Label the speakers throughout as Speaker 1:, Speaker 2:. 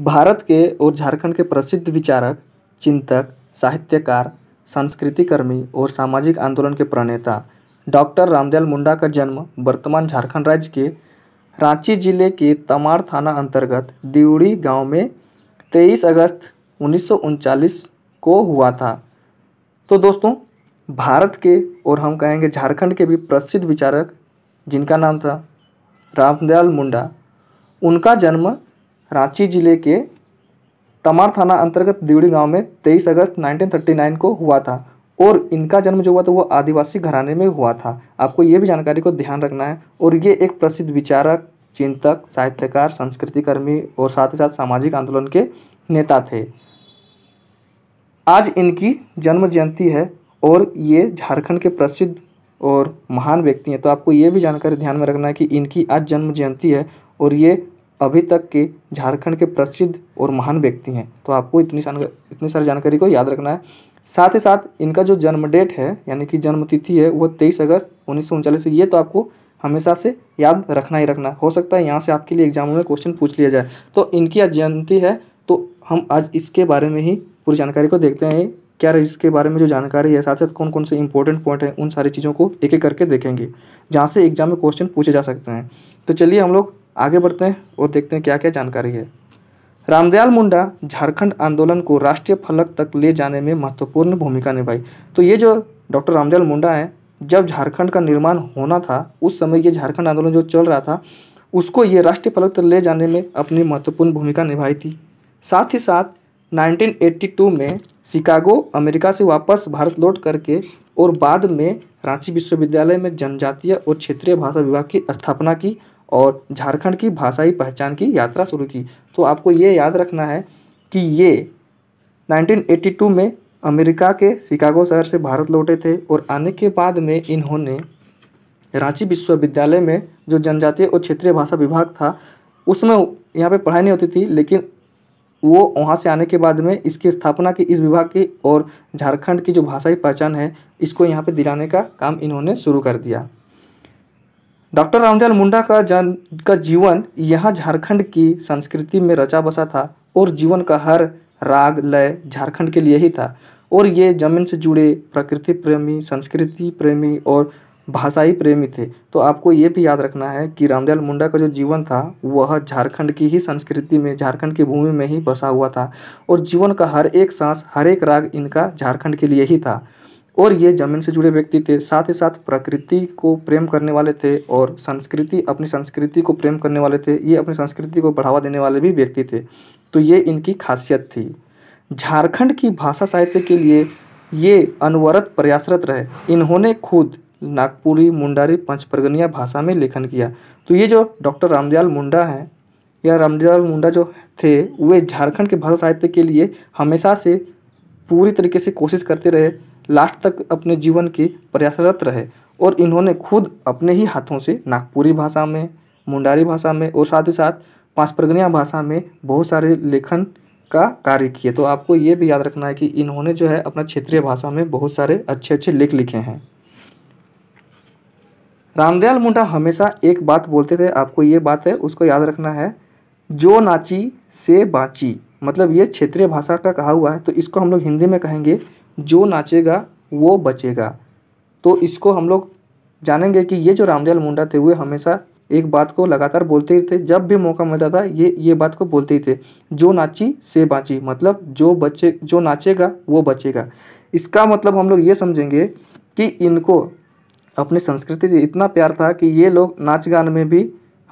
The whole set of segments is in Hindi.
Speaker 1: भारत के और झारखंड के प्रसिद्ध विचारक चिंतक साहित्यकार संस्कृतिकर्मी और सामाजिक आंदोलन के प्रणेता डॉक्टर रामदयाल मुंडा का जन्म वर्तमान झारखंड राज्य के रांची जिले के तमाड़ थाना अंतर्गत दिवड़ी गांव में 23 अगस्त उन्नीस को हुआ था तो दोस्तों भारत के और हम कहेंगे झारखंड के भी प्रसिद्ध विचारक जिनका नाम था रामदयाल मुंडा उनका जन्म रांची जिले के तमार थाना अंतर्गत दिवड़ी गांव में 23 अगस्त 1939 को हुआ था और इनका जन्म जो हुआ था वो आदिवासी घराने में हुआ था आपको ये भी जानकारी को ध्यान रखना है और ये एक प्रसिद्ध विचारक चिंतक साहित्यकार संस्कृतिकर्मी और साथ ही साथ सामाजिक आंदोलन के नेता थे आज इनकी जन्म जयंती है और ये झारखंड के प्रसिद्ध और महान व्यक्ति हैं तो आपको ये भी जानकारी ध्यान में रखना है कि इनकी आज जन्म जयंती है और ये अभी तक के झारखंड के प्रसिद्ध और महान व्यक्ति हैं तो आपको इतनी इतनी सारी जानकारी को याद रखना है साथ ही साथ इनका जो जन्म डेट है यानी कि जन्म तिथि है वो तेईस अगस्त उन्नीस सौ उनचालीस ये तो आपको हमेशा से याद रखना ही रखना हो सकता है यहाँ से आपके लिए एग्जामों में क्वेश्चन पूछ लिया जाए तो इनकी आज जयंती है तो हम आज इसके बारे में ही पूरी जानकारी को देखते हैं क्या इसके बारे में जो जानकारी है साथ साथ कौन कौन से इंपॉर्टेंट पॉइंट हैं उन सारी चीज़ों को एक एक करके देखेंगे जहाँ से एग्जाम में क्वेश्चन पूछे जा सकते हैं तो चलिए हम लोग आगे बढ़ते हैं और देखते हैं क्या क्या जानकारी है रामदयाल मुंडा झारखंड आंदोलन को राष्ट्रीय फलक तक ले जाने में महत्वपूर्ण भूमिका निभाई तो ये जो डॉक्टर रामदयाल मुंडा है जब झारखंड का निर्माण होना था उस समय ये झारखंड आंदोलन जो चल रहा था उसको ये राष्ट्रीय फलक तक ले जाने में अपनी महत्वपूर्ण भूमिका निभाई थी साथ ही साथ 1982 में शिकागो अमेरिका से वापस भारत लौट करके और बाद में रांची विश्वविद्यालय में जनजातीय और क्षेत्रीय भाषा विभाग की स्थापना की और झारखंड की भाषाई पहचान की यात्रा शुरू की तो आपको ये याद रखना है कि ये 1982 में अमेरिका के शिकागो शहर से भारत लौटे थे और आने के बाद में इन्होंने रांची विश्वविद्यालय में जो जनजातीय और क्षेत्रीय भाषा विभाग था उसमें यहाँ पे पढ़ाई नहीं होती थी लेकिन वो वहाँ से आने के बाद में इसकी स्थापना की इस विभाग की और झारखंड की जो भाषाई पहचान है इसको यहाँ पे दिलाने का काम इन्होंने शुरू कर दिया डॉक्टर रामदयाल मुंडा का जन का जीवन यहाँ झारखंड की संस्कृति में रचा बसा था और जीवन का हर राग लय झारखंड के लिए ही था और ये जमीन से जुड़े प्रकृति प्रेमी संस्कृति प्रेमी और भाषाई प्रेमी थे तो आपको ये भी याद रखना है कि रामदयाल मुंडा का जो जीवन था वह झारखंड की ही संस्कृति में झारखंड की भूमि में ही बसा हुआ था और जीवन का हर एक सांस हर एक राग इनका झारखंड के लिए ही था और ये जमीन से जुड़े व्यक्ति थे साथ ही साथ प्रकृति को प्रेम करने वाले थे और संस्कृति अपनी संस्कृति को प्रेम करने वाले थे ये अपनी संस्कृति को बढ़ावा देने वाले भी व्यक्ति थे तो ये इनकी खासियत थी झारखंड की भाषा साहित्य के लिए ये अनवरत प्रयासरत रहे इन्होंने खुद नागपुरी मुंडारी पंचप्रगनिया भाषा में लेखन किया तो ये जो डॉक्टर रामदयाल मुंडा हैं या रामदयाल मुंडा जो थे वे झारखंड के भाषा साहित्य के लिए हमेशा से पूरी तरीके से कोशिश करते रहे लास्ट तक अपने जीवन के प्रयासरत रहे और इन्होंने खुद अपने ही हाथों से नागपुरी भाषा में मुंडारी भाषा में और साथ ही साथ पांच प्रगनिया भाषा में बहुत सारे लेखन का कार्य किए तो आपको ये भी याद रखना है कि इन्होंने जो है अपना क्षेत्रीय भाषा में बहुत सारे अच्छे अच्छे लेख लिखे हैं रामदयाल मुंडा हमेशा एक बात बोलते थे आपको ये बात है उसको याद रखना है जो नाची से बाची मतलब ये क्षेत्रीय भाषा का कहा हुआ है तो इसको हम लोग हिंदी में कहेंगे जो नाचेगा वो बचेगा तो इसको हम लोग जानेंगे कि ये जो रामदयाल मुंडा थे वे हमेशा एक बात को लगातार बोलते ही थे जब भी मौका मिलता था ये ये बात को बोलते ही थे जो नाची से बाँची मतलब जो बचे जो नाचेगा वो बचेगा इसका मतलब हम लोग ये समझेंगे कि इनको अपनी संस्कृति से इतना प्यार था कि ये लोग नाच गान में भी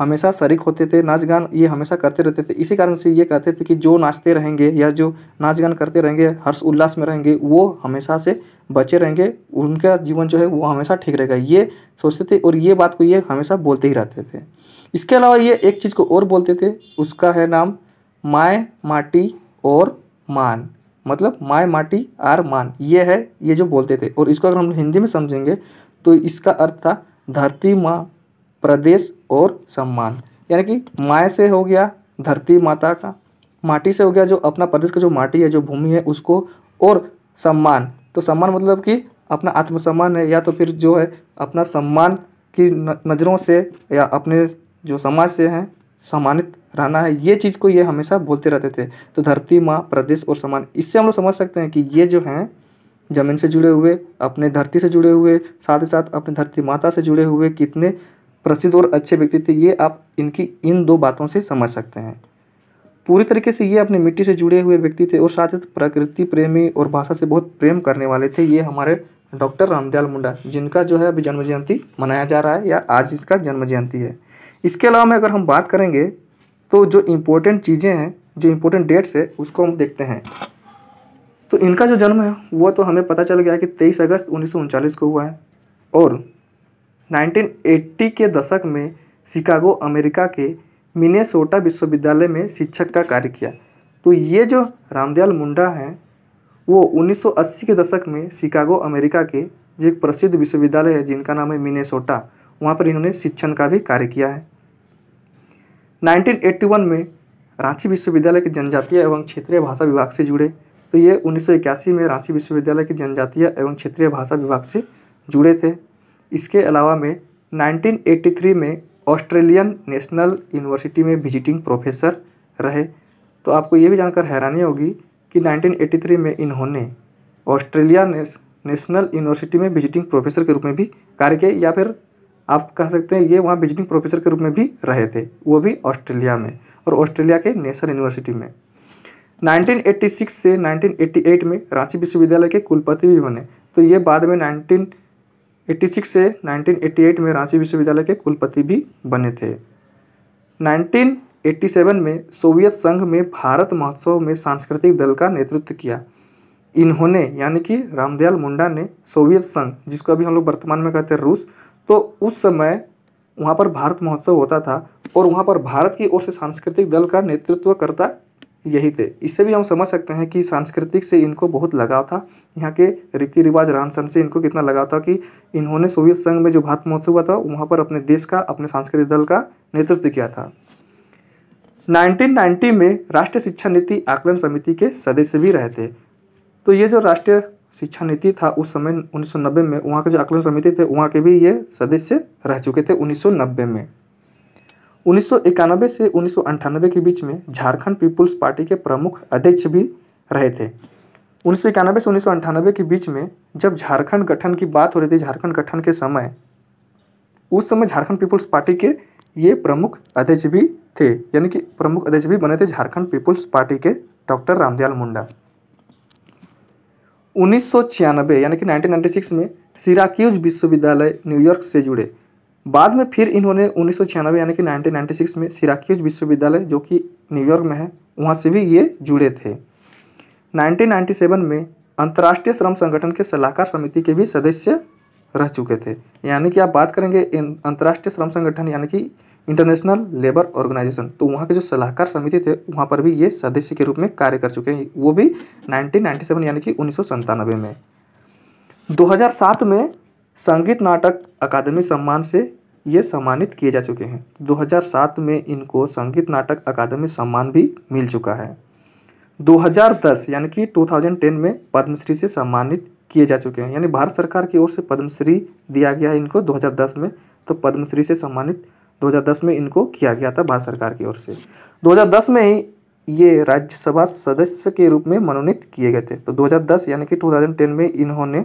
Speaker 1: हमेशा शरीक होते थे नाच गान ये हमेशा करते रहते थे इसी कारण से ये कहते थे कि जो नाचते रहेंगे या जो नाच गान करते रहेंगे हर्ष उल्लास में रहेंगे वो हमेशा से बचे रहेंगे उनका जीवन जो है वो हमेशा ठीक रहेगा ये सोचते थे और ये बात को ये हमेशा बोलते ही रहते थे इसके अलावा ये एक चीज़ को और बोलते थे उसका है नाम माए माटी और मान मतलब माए माटी आर मान ये है ये जो बोलते थे और इसको अगर हम हिंदी में समझेंगे तो इसका अर्थ था धरती माँ प्रदेश और सम्मान यानी कि माए से हो गया धरती माता का माटी से हो गया जो अपना प्रदेश का जो माटी है जो भूमि है उसको और सम्मान तो सम्मान मतलब कि अपना आत्मसम्मान है या तो फिर जो है अपना सम्मान की नज़रों से या अपने जो समाज से हैं सम्मानित रहना है ये चीज़ को ये हमेशा बोलते रहते थे तो धरती माँ प्रदेश और सम्मान इससे हम लोग समझ सकते हैं कि ये जो हैं ज़मीन से जुड़े हुए अपने धरती से जुड़े हुए साथ ही साथ अपने धरती माता से जुड़े हुए कितने प्रसिद्ध और अच्छे व्यक्ति थे तो ये आप इनकी इन दो बातों से समझ सकते हैं पूरी तरीके से ये अपनी मिट्टी से जुड़े हुए व्यक्ति थे और साथ ही प्रकृति प्रेमी और भाषा से बहुत प्रेम करने वाले थे ये हमारे डॉक्टर रामदयाल मुंडा जिनका जो है अभी जन्म जयंती मनाया जा रहा है या आज इसका जन्म जयंती है इसके अलावा में अगर हम बात करेंगे तो जो इम्पोर्टेंट चीज़ें हैं जो इम्पोर्टेंट डेट्स है उसको हम देखते हैं तो इनका जो जन्म है वो तो हमें पता चल गया कि तेईस अगस्त उन्नीस को हुआ है और 1980 के दशक में शिकागो अमेरिका के मिनेसोटा विश्वविद्यालय में शिक्षक का कार्य किया तो ये जो रामदयाल मुंडा हैं वो 1980 के दशक में शिकागो अमेरिका के जो एक प्रसिद्ध विश्वविद्यालय है जिनका नाम है मिनेसोटा वहाँ पर इन्होंने शिक्षण का भी कार्य किया है 1981 में रांची विश्वविद्यालय के जनजातीय एवं क्षेत्रीय भाषा विभाग से जुड़े तो ये 1981 में रांची विश्वविद्यालय के जनजातीय एवं क्षेत्रीय भाषा विभाग से जुड़े थे इसके अलावा मैं 1983 में ऑस्ट्रेलियन नेशनल यूनिवर्सिटी में विजिटिंग प्रोफेसर रहे तो आपको ये भी जानकर हैरानी होगी कि 1983 में इन्होंने ऑस्ट्रेलिया नेशनल यूनिवर्सिटी में विजिटिंग प्रोफेसर के रूप में भी कार्य किए या फिर आप कह सकते हैं ये वहाँ विजिटिंग प्रोफेसर के रूप में भी रहे थे वो भी ऑस्ट्रेलिया में और ऑस्ट्रेलिया के नेशनल यूनिवर्सिटी में 1986 से 1988 में रांची विश्वविद्यालय के कुलपति भी बने तो ये बाद में 1986 से 1988 में रांची विश्वविद्यालय के कुलपति भी बने थे 1987 में सोवियत संघ में भारत महोत्सव में सांस्कृतिक दल का नेतृत्व किया इन्होंने यानी कि रामदयाल मुंडा ने सोवियत संघ जिसको अभी हम लोग वर्तमान में कहते हैं रूस तो उस समय वहाँ पर भारत महोत्सव होता था और वहाँ पर भारत की ओर से सांस्कृतिक दल का नेतृत्व करता यही थे इससे भी हम समझ सकते हैं कि सांस्कृतिक से इनको बहुत लगाव था यहाँ के रीति रिवाज रहन सहन से इनको कितना लगाव था कि इन्होंने सोवियत संघ में जो भारत महोत्सव हुआ था वहाँ पर अपने देश का अपने सांस्कृतिक दल का नेतृत्व किया था 1990 में राष्ट्रीय शिक्षा नीति आकलन समिति के सदस्य भी रहे थे तो ये जो राष्ट्रीय शिक्षा नीति था उस समय उन्नीस में वहाँ के जो आकलन समिति थे वहाँ के भी ये सदस्य रह चुके थे उन्नीस में उन्नीस से उन्नीस के बीच में झारखंड पीपुल्स पार्टी के प्रमुख अध्यक्ष भी रहे थे उन्नीस से उन्नीस के बीच में जब झारखंड गठन की बात हो रही थी झारखंड गठन के समय उस समय झारखंड पीपुल्स पार्टी के ये प्रमुख अध्यक्ष भी थे यानी कि प्रमुख अध्यक्ष भी बने थे झारखंड पीपुल्स पार्टी के डॉक्टर रामदयाल मुंडा उन्नीस यानी कि 1996 में सिराक्यूज विश्वविद्यालय न्यूयॉर्क से जुड़े बाद में फिर इन्होंने उन्नीस यानी कि 1996 में सिराक्यूज विश्वविद्यालय जो कि न्यूयॉर्क में है वहाँ से भी ये जुड़े थे 1997 में अंतर्राष्ट्रीय श्रम संगठन के सलाहकार समिति के भी सदस्य रह चुके थे यानी कि आप बात करेंगे अंतर्राष्ट्रीय श्रम संगठन यानी कि इंटरनेशनल लेबर ऑर्गेनाइजेशन तो वहाँ के जो सलाहकार समिति थे वहाँ पर भी ये सदस्य के रूप में कार्य कर चुके हैं वो भी नाइनटीन यानी कि उन्नीस में 2007 में संगीत नाटक अकादमी सम्मान से ये सम्मानित किए जा चुके हैं 2007 में इनको संगीत नाटक अकादमी सम्मान भी मिल चुका है 2010 यानी कि 2010 में पद्मश्री से सम्मानित किए जा चुके हैं यानी भारत सरकार की ओर से पद्मश्री दिया गया इनको 2010 में तो पद्मश्री से सम्मानित 2010 में इनको किया गया था भारत सरकार की ओर से 2010 में ही ये राज्यसभा सदस्य के रूप में मनोनीत किए गए थे तो 2010 यानी कि 2010 में इन्होंने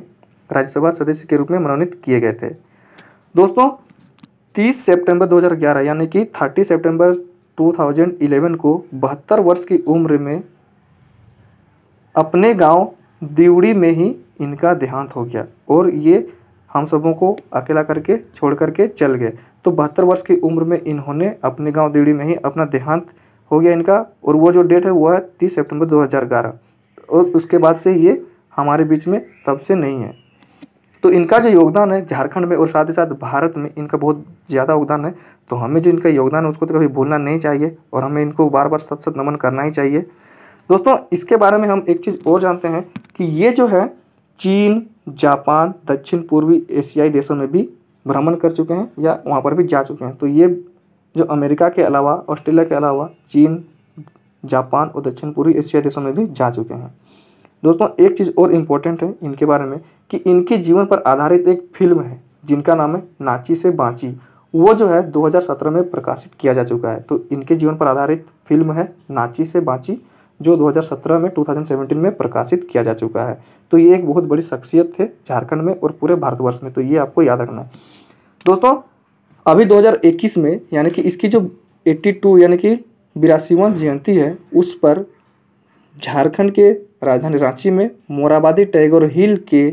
Speaker 1: राज्यसभा सदस्य के रूप में मनोनीत किए गए थे दोस्तों 30 सितंबर 2011 यानी कि 30 सितंबर 2011 को बहत्तर वर्ष की उम्र में अपने गांव दिवड़ी में ही इनका देहांत हो गया और ये हम सबों को अकेला करके छोड़ करके चल गए तो बहत्तर वर्ष की उम्र में इन्होंने अपने गांव दिवड़ी में ही अपना देहांत हो गया इनका और वो जो डेट है वो है तीस सेप्टेम्बर दो और उसके बाद से ये हमारे बीच में तब से नहीं है तो इनका जो योगदान है झारखंड में और साथ ही साथ भारत में इनका बहुत ज़्यादा योगदान है तो हमें जो इनका योगदान है उसको तो कभी भूलना नहीं चाहिए और हमें इनको बार बार सत सत नमन करना ही चाहिए दोस्तों इसके बारे में हम एक चीज़ और जानते हैं कि ये जो है चीन जापान दक्षिण पूर्वी एशियाई देशों में भी भ्रमण कर चुके हैं या वहाँ पर भी जा चुके हैं तो ये जो अमेरिका के अलावा ऑस्ट्रेलिया के अलावा चीन जापान और दक्षिण पूर्वी एशिया देशों में भी जा चुके हैं दोस्तों एक चीज़ और इम्पोर्टेंट है इनके बारे में कि इनके जीवन पर आधारित एक फिल्म है जिनका नाम है नाची से बाँची वो जो है 2017 में प्रकाशित किया जा चुका है तो इनके जीवन पर आधारित फिल्म है नाची से बाँची जो 2017 में 2017 में प्रकाशित किया जा चुका है तो ये एक बहुत बड़ी शख्सियत थे झारखंड में और पूरे भारतवर्ष में तो ये आपको याद रखना है दोस्तों अभी 2021 में यानी कि इसकी जो 82 यानी कि बिरासीवन जयंती है उस पर झारखंड के राजधानी रांची में मोराबादी टैगोर हिल के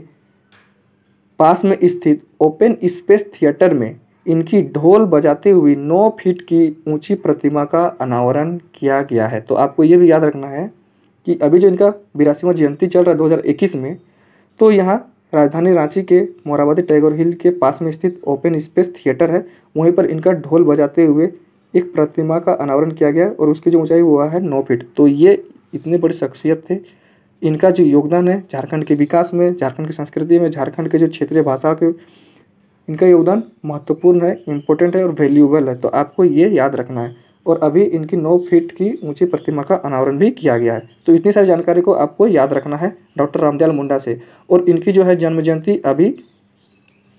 Speaker 1: पास में स्थित ओपन स्पेस थिएटर में इनकी ढोल बजाते हुई 9 फीट की ऊंची प्रतिमा का अनावरण किया गया है तो आपको ये भी याद रखना है कि अभी जो इनका बिरासीवा जयंती चल रहा है 2021 में तो यहाँ राजधानी रांची के मोराबादी टैगोर हिल के पास में स्थित ओपन स्पेस थिएटर है वहीं पर इनका ढोल बजाते हुए एक प्रतिमा का अनावरण किया गया और उसकी जो ऊंचाई हुआ है नौ फीट तो ये इतने बड़े शख्सियत थे इनका जो योगदान है झारखंड के विकास में झारखंड की संस्कृति में झारखंड के जो क्षेत्रीय भाषा के इनका योगदान महत्वपूर्ण है इम्पोर्टेंट है और वैल्यूएबल है तो आपको ये याद रखना है और अभी इनकी नौ फीट की ऊंची प्रतिमा का अनावरण भी किया गया है तो इतनी सारी जानकारी को आपको याद रखना है डॉक्टर रामदयाल मुंडा से और इनकी जो है जन्म जयंती अभी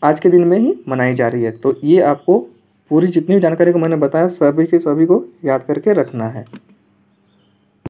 Speaker 1: आज के दिन में ही मनाई जा रही है तो ये आपको पूरी जितनी भी जानकारी को मैंने बताया सभी के सभी को याद करके रखना है